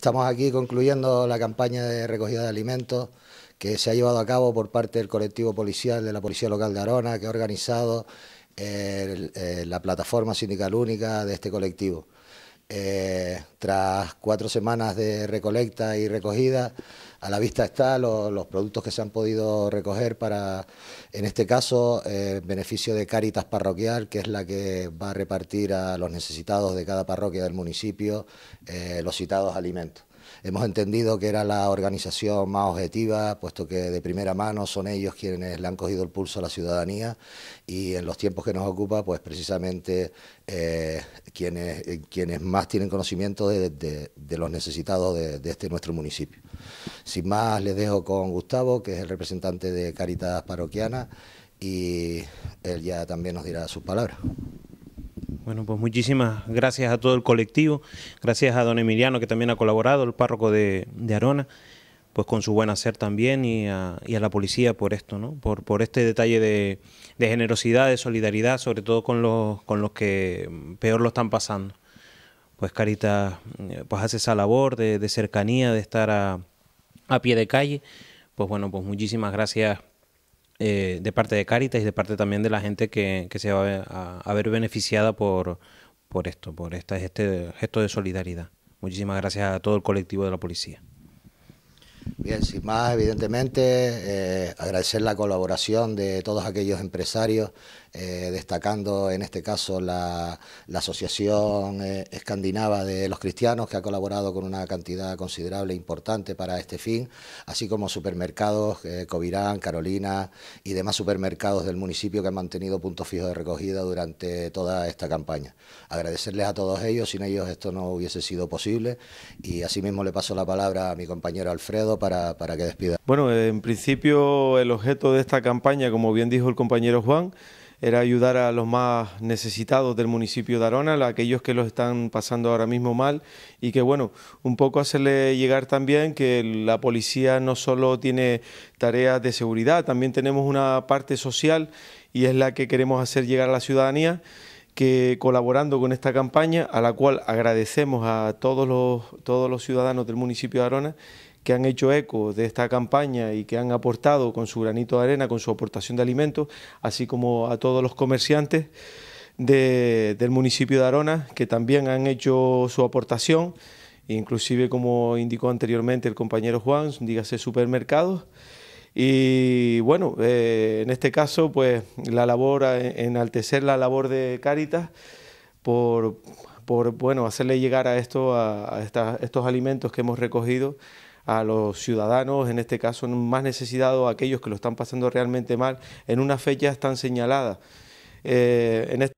Estamos aquí concluyendo la campaña de recogida de alimentos que se ha llevado a cabo por parte del colectivo policial de la Policía Local de Arona, que ha organizado eh, eh, la plataforma sindical única de este colectivo. Eh, tras cuatro semanas de recolecta y recogida, a la vista está los, productos que se han podido recoger para, en este caso, el eh, beneficio de Cáritas Parroquial, que es la que va a repartir a los necesitados de cada parroquia del municipio eh, los citados alimentos. Hemos entendido que era la organización más objetiva, puesto que de primera mano son ellos quienes le han cogido el pulso a la ciudadanía y en los tiempos que nos ocupa, pues precisamente eh, quienes, eh, quienes más tienen conocimiento de, los necesitados de, de, este nuestro municipio. Sin más, les dejo con Gustavo, que es el representante de Caritas Parroquiana, y él ya también nos dirá sus palabras. Bueno, pues muchísimas gracias a todo el colectivo, gracias a don Emiliano que también ha colaborado, el párroco de, Arona, pues con su buen hacer también y a, la policía por esto, ¿no? por, este detalle de, generosidad, de solidaridad, sobre todo con los, con los que peor lo están pasando. Pues Carita, eh, pues hace esa labor de, cercanía, de estar a, a pie de calle. Pues bueno, pues muchísimas gracias eh, de parte de Caritas y de parte también de la gente que, que se va a, ver beneficiada por, por esto, por este gesto de solidaridad. Muchísimas gracias a todo el colectivo de la policía. Bien, sin más, evidentemente, eh, agradecer la colaboración de todos aquellos empresarios, eh, destacando en este caso la, Asociación eh, Escandinava de los Cristianos, que ha colaborado con una cantidad considerable e importante para este fin, así como supermercados, Covirán, Carolina y demás supermercados del municipio que han mantenido puntos fijos de recogida durante toda esta campaña. Agradecerles a todos ellos, sin ellos esto no hubiese sido posible, y asimismo le paso la palabra a mi compañero Alfredo para para, que despida. Bueno, en principio el objeto de esta campaña, como bien dijo el compañero Juan, era ayudar a los más necesitados del municipio de Arona, a aquellos que lo están pasando ahora mismo mal y que bueno, un poco hacerle llegar también que la policía no solo tiene tareas de seguridad, también tenemos una parte social y es la que queremos hacer llegar a la ciudadanía que colaborando con esta campaña, a la cual agradecemos a todos los, todos los ciudadanos del municipio de Arona que han hecho eco de esta campaña y que han aportado con su granito de arena, con su aportación de alimentos, así como a todos los comerciantes del municipio de Arona, que también han hecho su aportación, inclusive como indicó anteriormente el compañero Juan, dígase supermercados. Y bueno, eh, en este caso, pues la labor, eh, enaltecer la labor de Caritas por, bueno, hacerle llegar a, esto, a, estos alimentos que hemos recogido a los ciudadanos, en este caso más necesitados, aquellos que lo están pasando realmente mal, en una fecha tan señalada. Eh,